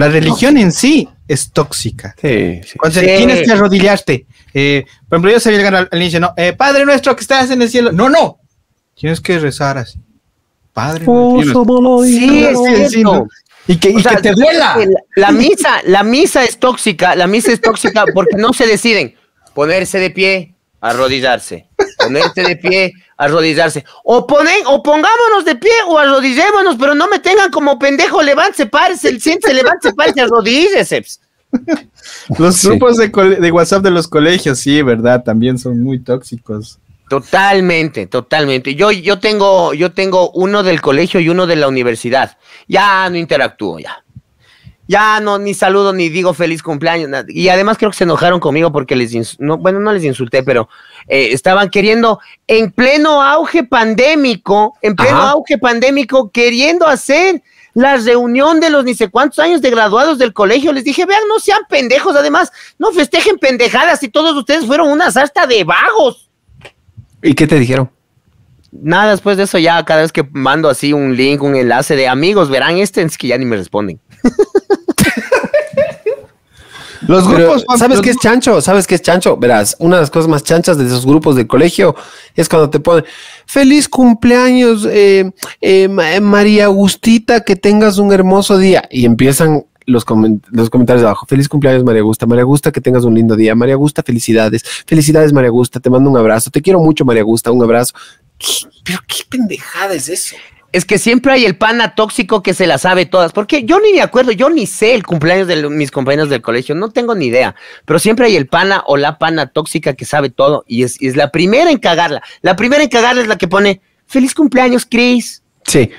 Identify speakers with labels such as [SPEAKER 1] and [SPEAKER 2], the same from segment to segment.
[SPEAKER 1] La religión en sí es tóxica. Sí, sí. tienes que
[SPEAKER 2] arrodillarte. Eh, por ejemplo, yo sabía llegar al, al ¿no? Eh, Padre nuestro que estás en el cielo. No, no. Tienes que rezar así.
[SPEAKER 1] Padre nuestro. Sí, sí, sí. Y que, que te duela. La misa,
[SPEAKER 2] la misa es tóxica. La misa es tóxica porque no se deciden ponerse de pie, arrodillarse ponerse de pie, arrodillarse. O, ponen, o pongámonos de pie o arrodillémonos, pero no me tengan como pendejo, levántese, párese, se levántese, párese, arrodíllese. Pues.
[SPEAKER 1] Los grupos de, WhatsApp de los colegios, sí, verdad, también son muy tóxicos.
[SPEAKER 2] Totalmente, totalmente. Yo, yo, tengo, yo tengo uno del colegio y uno de la universidad. Ya no interactúo, ya ya no, ni saludo, ni digo feliz cumpleaños. Y además creo que se enojaron conmigo porque les, bueno, no les insulté, pero eh, estaban queriendo, en pleno auge pandémico, en pleno auge pandémico, queriendo hacer la reunión de los ni sé cuántos años de graduados del colegio. Les dije, vean, no sean pendejos, además, no festejen pendejadas y todos ustedes fueron una sarta de vagos.
[SPEAKER 1] ¿Y qué te dijeron?
[SPEAKER 2] Nada, después de eso ya cada vez que mando así un link, un enlace de amigos, verán este, es que ya ni me responden.
[SPEAKER 1] Los grupos. ¿Sabes qué es chancho? ¿Sabes qué es chancho? Verás, una de las cosas más chanchas de esos grupos de colegio es cuando te ponen feliz cumpleaños, eh, eh, eh María Agustita, que tengas un hermoso día. Y empiezan los, los, comentarios de abajo. Feliz cumpleaños, María Gusta. María Gusta, que tengas un lindo día. María Gusta, felicidades. Felicidades, María Gusta. Te mando un abrazo. Te quiero mucho, María Gusta. Un abrazo. Pero qué pendejada
[SPEAKER 2] es eso. Es que siempre hay el pana tóxico que se la sabe todas. Porque yo ni me acuerdo, yo ni sé el cumpleaños de mis compañeros del colegio, no tengo ni idea. Pero siempre hay el pana o la pana tóxica que sabe todo y es, la primera en cagarla. La primera en cagarla es la que pone feliz cumpleaños,
[SPEAKER 1] Chris. Sí.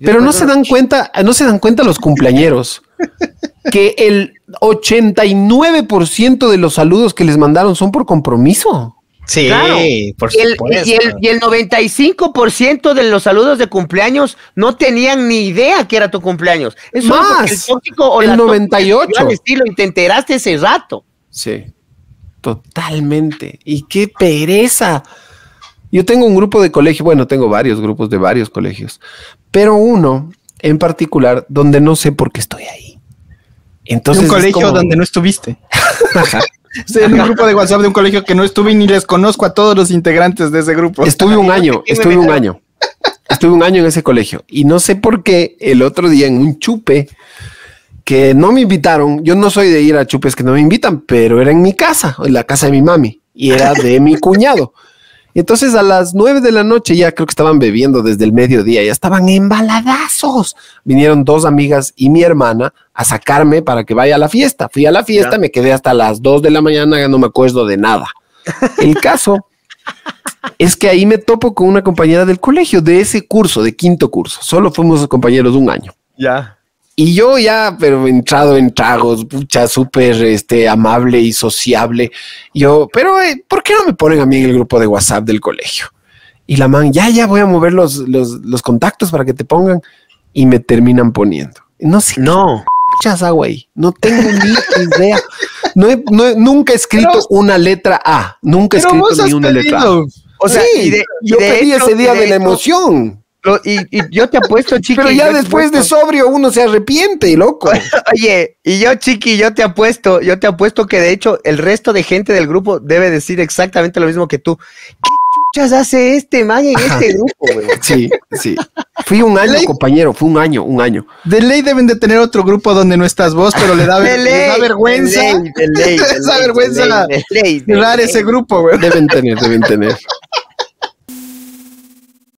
[SPEAKER 1] Pero no se dan cuenta, no se dan cuenta los cumpleañeros que el 89% de los saludos que les mandaron son por compromiso. Sí, por y el, supuesto. Y
[SPEAKER 2] el, 95% de los saludos de cumpleaños no tenían ni idea que era tu cumpleaños. Eso Más, el, o el 98. lo enteraste ese rato.
[SPEAKER 1] Sí, totalmente. Y qué pereza. Yo tengo un grupo de colegio, bueno, tengo varios grupos de varios colegios, pero uno en particular donde no sé por qué estoy ahí. Entonces, un colegio donde no estuviste. Estoy en un grupo de WhatsApp de un colegio que no estuve ni les conozco a todos los integrantes de ese grupo. Estuve un año, estuve un año. Estuve un año en ese colegio y no sé por qué el otro día en un chupe que no me invitaron, yo no soy de ir a chupes que no me invitan, pero era en mi casa, en la casa de mi mami y era de mi cuñado. Y entonces a las nueve de la noche ya creo que estaban bebiendo desde el mediodía, ya estaban embaladazos. Vinieron dos amigas y mi hermana a sacarme para que vaya a la fiesta. Fui a la fiesta, me quedé hasta las dos de la mañana, no me acuerdo de nada. El caso es que ahí me topo con una compañera del colegio, de ese curso, de quinto curso. Solo fuimos compañeros de un año. Ya. Y yo ya, pero entrado en tragos, pucha, súper este, amable y sociable. Yo, pero eh, ¿por qué no me ponen a mí en el grupo de WhatsApp del colegio? Y la man, ya, ya voy a mover los, los, los contactos para que te pongan. Y me terminan poniendo. No sé. No. Muchas No tengo ni idea. No, nunca he escrito una letra A. Nunca he escrito ni una letra A. O sea, yo ese día de la emoción y, yo te apuesto, chiqui. Pero ya después de sobrio uno se arrepiente, loco.
[SPEAKER 2] Oye, y yo, chiqui, yo te apuesto, yo te apuesto que de hecho el resto de gente del grupo debe decir
[SPEAKER 1] exactamente lo mismo que tú. ¿Qué
[SPEAKER 2] chuchas hace este man en este grupo,
[SPEAKER 1] güey? Sí, sí. Fui un año, compañero, fue un año, un año. De ley deben de tener otro grupo donde no estás vos, pero le da, vergüenza esa vergüenza. De
[SPEAKER 2] ley, ese
[SPEAKER 1] grupo, güey. Deben tener, deben tener.